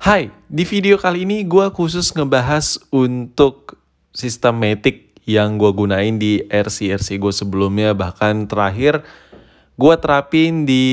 Hai, di video kali ini gue khusus ngebahas untuk sistem Matic yang gue gunain di RC-RC gue sebelumnya. Bahkan terakhir gue terapin di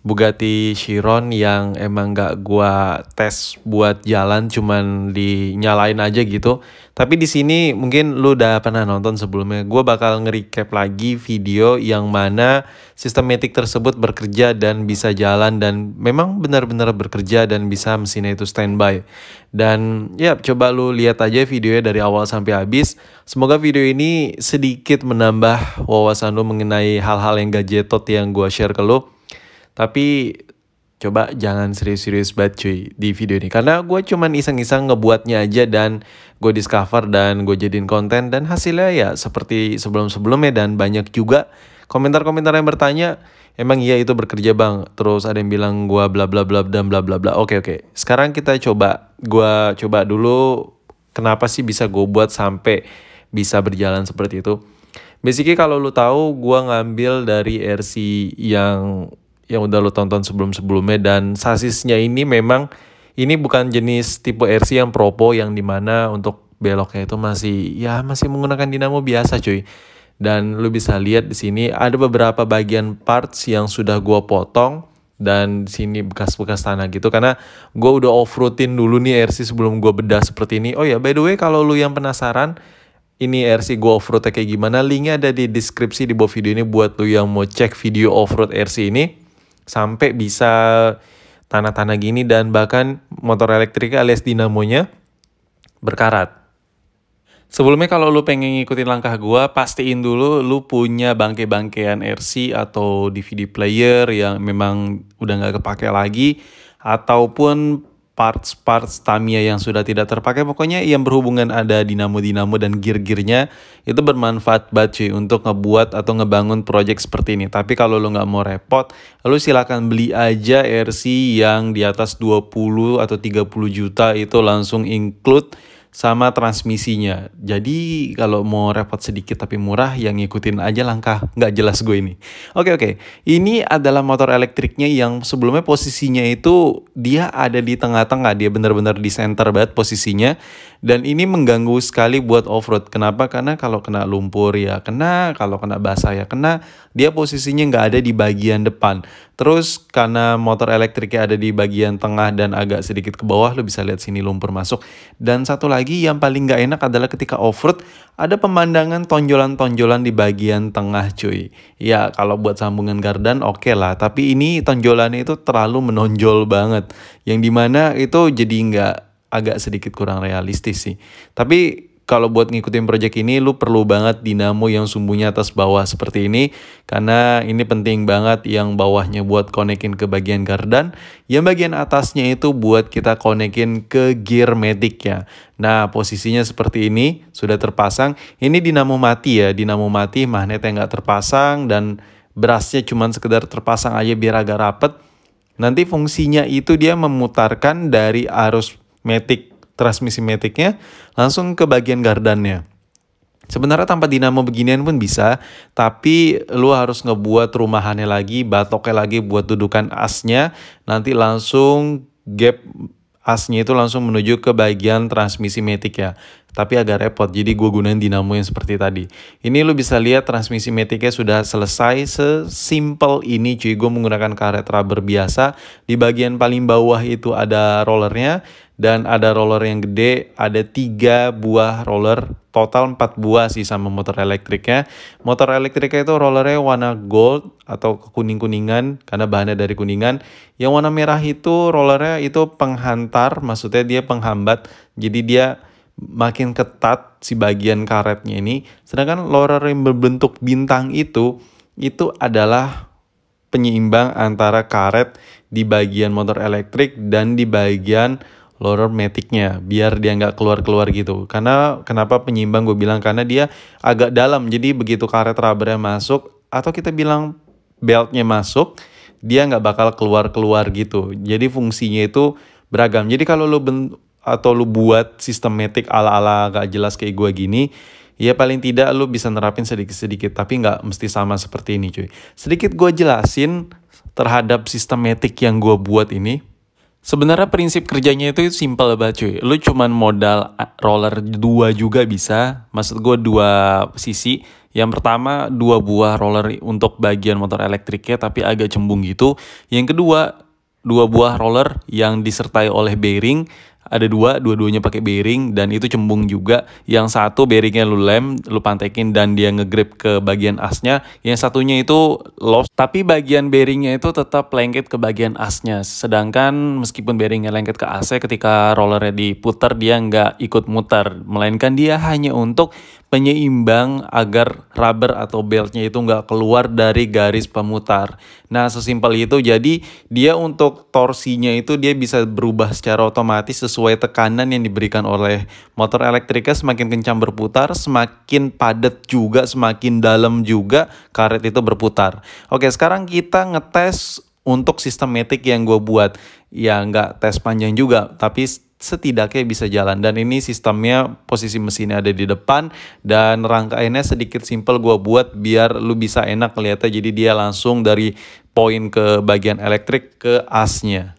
Bugatti Chiron yang emang gak gua tes buat jalan cuman dinyalain aja gitu. Tapi di sini mungkin lu udah pernah nonton sebelumnya. Gua bakal nge-recap lagi video yang mana sistematik tersebut bekerja dan bisa jalan dan memang benar-benar bekerja dan bisa mesinnya itu standby. Dan ya coba lu lihat aja videonya dari awal sampai habis. Semoga video ini sedikit menambah wawasan lu mengenai hal-hal yang gadgetot yang gua share ke lu. Tapi coba jangan serius-serius banget cuy di video ini karena gue cuman iseng-iseng ngebuatnya aja dan gue discover dan gue jadiin konten dan hasilnya ya seperti sebelum-sebelumnya dan banyak juga komentar-komentar yang bertanya emang iya itu bekerja bang terus ada yang bilang gue bla bla bla dan bla bla bla oke oke sekarang kita coba gue coba dulu kenapa sih bisa gue buat sampai bisa berjalan seperti itu Basically kalau lu tahu gue ngambil dari RC yang yang udah lo tonton sebelum-sebelumnya dan sasisnya ini memang ini bukan jenis tipe RC yang propo yang dimana untuk beloknya itu masih ya masih menggunakan dinamo biasa cuy dan lo bisa lihat di sini ada beberapa bagian parts yang sudah gua potong dan di sini bekas-bekas tanah gitu karena gua udah off roadin dulu nih RC sebelum gua bedah seperti ini oh ya by the way kalau lo yang penasaran ini RC gue offroad kayak gimana linknya ada di deskripsi di bawah video ini buat lu yang mau cek video offroad RC ini sampai bisa tanah-tanah gini dan bahkan motor elektrik alias dinamonya berkarat. Sebelumnya kalau lu pengen ngikutin langkah gua, pastiin dulu lu punya bangke-bangkean RC atau DVD player yang memang udah nggak kepake lagi ataupun parts-parts Tamiya yang sudah tidak terpakai pokoknya yang berhubungan ada dinamo-dinamo dan gear-gearnya itu bermanfaat banget cuy untuk ngebuat atau ngebangun project seperti ini tapi kalau lo nggak mau repot lo silahkan beli aja RC yang di atas 20 atau 30 juta itu langsung include sama transmisinya. Jadi kalau mau repot sedikit tapi murah, yang ngikutin aja langkah nggak jelas gue ini. Oke oke, ini adalah motor elektriknya yang sebelumnya posisinya itu dia ada di tengah-tengah, dia benar-benar di center banget posisinya dan ini mengganggu sekali buat off-road. Kenapa? Karena kalau kena lumpur ya kena, kalau kena basah ya kena, dia posisinya nggak ada di bagian depan. Terus karena motor elektriknya ada di bagian tengah dan agak sedikit ke bawah, lo bisa lihat sini lumpur masuk. Dan satu lagi yang paling nggak enak adalah ketika off-road, ada pemandangan tonjolan-tonjolan di bagian tengah cuy. Ya kalau buat sambungan gardan oke okay lah, tapi ini tonjolannya itu terlalu menonjol banget. Yang dimana itu jadi nggak agak sedikit kurang realistis sih. Tapi kalau buat ngikutin project ini lu perlu banget dinamo yang sumbunya atas bawah seperti ini karena ini penting banget yang bawahnya buat konekin ke bagian gardan yang bagian atasnya itu buat kita konekin ke gear medic ya nah posisinya seperti ini sudah terpasang ini dinamo mati ya dinamo mati magnetnya nggak terpasang dan berasnya cuma sekedar terpasang aja biar agak rapet nanti fungsinya itu dia memutarkan dari arus matic transmisi maticnya langsung ke bagian gardannya. Sebenarnya tanpa dinamo beginian pun bisa, tapi lu harus ngebuat rumahannya lagi, batoknya lagi buat dudukan asnya, nanti langsung gap asnya itu langsung menuju ke bagian transmisi metik ya. Tapi agak repot, jadi gue gunain dinamo yang seperti tadi. Ini lu bisa lihat transmisi metiknya sudah selesai, sesimpel ini cuy. Gue menggunakan karet rubber biasa, di bagian paling bawah itu ada rollernya, dan ada roller yang gede, ada tiga buah roller, total 4 buah sih sama motor elektriknya. Motor elektriknya itu rollernya warna gold atau kuning-kuningan karena bahannya dari kuningan. Yang warna merah itu rollernya itu penghantar, maksudnya dia penghambat. Jadi dia makin ketat si bagian karetnya ini. Sedangkan roller yang berbentuk bintang itu itu adalah penyeimbang antara karet di bagian motor elektrik dan di bagian Loror metiknya biar dia nggak keluar-keluar gitu karena kenapa penyimbang gue bilang karena dia agak dalam jadi begitu karet rubbernya masuk atau kita bilang beltnya masuk dia nggak bakal keluar-keluar gitu jadi fungsinya itu beragam jadi kalau lo ben atau lo buat sistem metik ala-ala gak jelas kayak gue gini ya paling tidak lo bisa nerapin sedikit-sedikit tapi nggak mesti sama seperti ini cuy sedikit gue jelasin terhadap sistematik yang gue buat ini Sebenarnya prinsip kerjanya itu simple banget cuy. Lu cuman modal roller dua juga bisa. Maksud gue dua sisi. Yang pertama dua buah roller untuk bagian motor elektriknya tapi agak cembung gitu. Yang kedua dua buah roller yang disertai oleh bearing ada dua, dua-duanya pakai bearing dan itu cembung juga. Yang satu bearingnya lu lem, lu pantekin dan dia ngegrip ke bagian asnya. Yang satunya itu lost, tapi bagian bearingnya itu tetap lengket ke bagian asnya. Sedangkan meskipun bearingnya lengket ke asnya, ketika rollernya diputar dia nggak ikut muter, melainkan dia hanya untuk penyeimbang agar rubber atau beltnya itu nggak keluar dari garis pemutar. Nah sesimpel itu jadi dia untuk torsinya itu dia bisa berubah secara otomatis sesuai tekanan yang diberikan oleh motor elektriknya semakin kencang berputar semakin padat juga semakin dalam juga karet itu berputar. Oke sekarang kita ngetes untuk sistematik yang gue buat ya nggak tes panjang juga tapi setidaknya bisa jalan dan ini sistemnya posisi mesinnya ada di depan dan rangkaiannya sedikit simple gue buat biar lu bisa enak melihatnya jadi dia langsung dari poin ke bagian elektrik ke asnya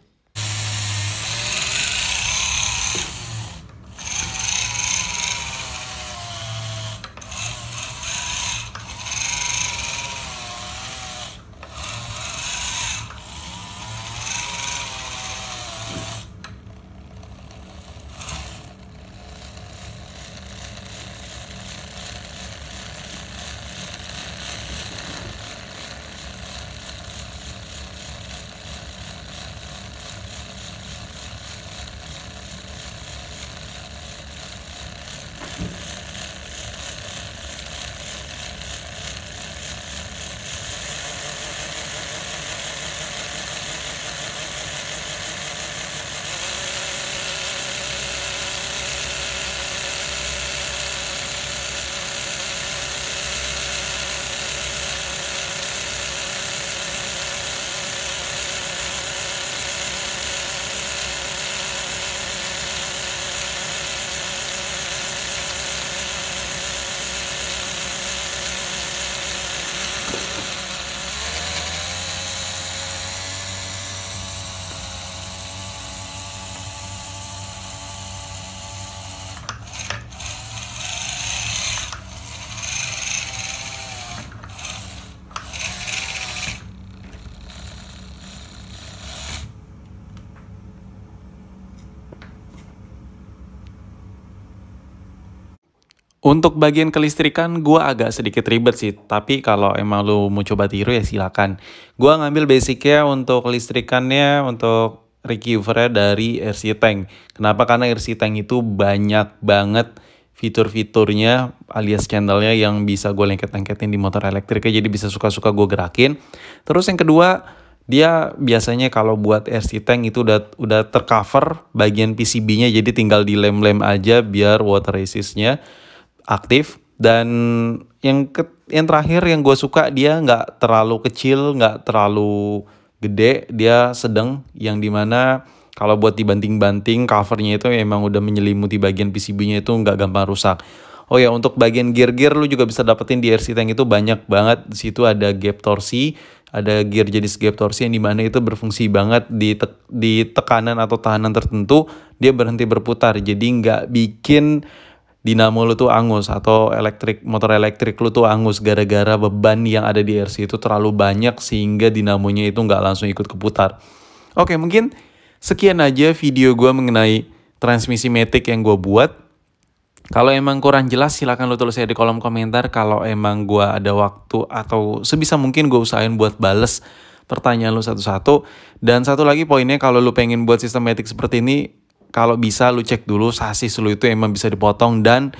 Untuk bagian kelistrikan gue agak sedikit ribet sih, tapi kalau emang lu mau coba tiru ya silakan. Gue ngambil basicnya untuk kelistrikannya, untuk receivernya dari RC Tank. Kenapa? Karena RC Tank itu banyak banget fitur-fiturnya alias channelnya yang bisa gue lengket-lengketin di motor elektriknya jadi bisa suka-suka gue gerakin. Terus yang kedua dia biasanya kalau buat RC tank itu udah udah tercover bagian PCB-nya jadi tinggal dilem-lem aja biar water resistnya nya aktif dan yang ke, yang terakhir yang gue suka dia nggak terlalu kecil nggak terlalu gede dia sedang yang dimana kalau buat dibanting-banting covernya itu emang udah menyelimuti bagian PCB-nya itu nggak gampang rusak Oh ya untuk bagian gear-gear lu juga bisa dapetin di RC Tank itu banyak banget. Di situ ada gap torsi, ada gear jenis gap torsi yang dimana itu berfungsi banget di te di tekanan atau tahanan tertentu dia berhenti berputar. Jadi nggak bikin dinamo lu tuh angus atau elektrik motor elektrik lu tuh angus gara-gara beban yang ada di RC itu terlalu banyak sehingga dinamonya itu nggak langsung ikut keputar. Oke mungkin sekian aja video gue mengenai transmisi Matic yang gue buat. Kalau emang kurang jelas silahkan lo tulis aja di kolom komentar. Kalau emang gue ada waktu atau sebisa mungkin gue usahain buat bales pertanyaan lo satu-satu. Dan satu lagi poinnya kalau lo pengen buat sistem sistematik seperti ini kalau bisa lu cek dulu sasis lu itu emang bisa dipotong dan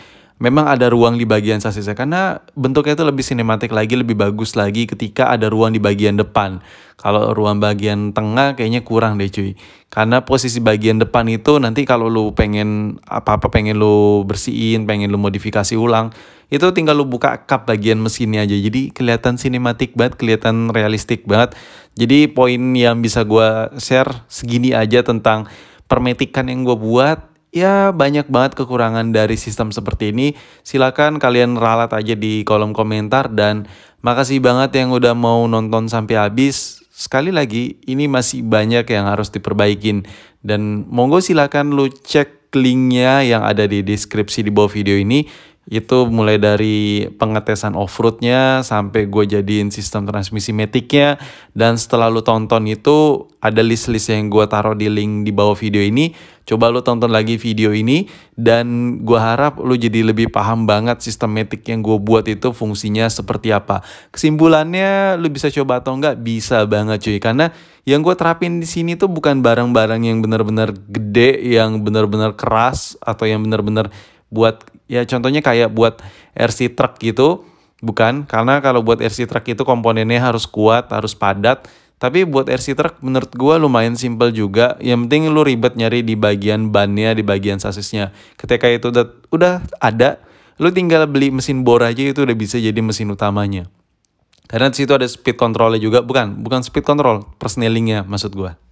memang ada ruang di bagian sasisnya karena bentuknya itu lebih sinematik lagi, lebih bagus lagi ketika ada ruang di bagian depan. Kalau ruang bagian tengah kayaknya kurang deh cuy. Karena posisi bagian depan itu nanti kalau lu pengen apa-apa pengen lu bersihin, pengen lu modifikasi ulang, itu tinggal lu buka cup bagian mesinnya aja. Jadi kelihatan sinematik banget, kelihatan realistik banget. Jadi poin yang bisa gua share segini aja tentang permetikan yang gue buat ya banyak banget kekurangan dari sistem seperti ini. Silakan kalian ralat aja di kolom komentar dan makasih banget yang udah mau nonton sampai habis. Sekali lagi, ini masih banyak yang harus diperbaikin. Dan monggo silakan lu cek linknya yang ada di deskripsi di bawah video ini itu mulai dari pengetesan off-roadnya sampai gue jadiin sistem transmisi metiknya. Dan setelah lu tonton itu ada list-list yang gue taruh di link di bawah video ini. Coba lu tonton lagi video ini dan gue harap lu jadi lebih paham banget sistem metik yang gue buat itu fungsinya seperti apa. Kesimpulannya lu bisa coba atau enggak? Bisa banget cuy karena yang gue terapin di sini tuh bukan barang-barang yang benar-benar gede, yang benar-benar keras atau yang benar-benar buat ya contohnya kayak buat RC truck gitu bukan karena kalau buat RC truck itu komponennya harus kuat harus padat tapi buat RC truck menurut gue lumayan simple juga yang penting lu ribet nyari di bagian bannya di bagian sasisnya ketika itu udah, udah ada lu tinggal beli mesin bor aja itu udah bisa jadi mesin utamanya karena di situ ada speed controlnya juga bukan bukan speed control persnelingnya maksud gue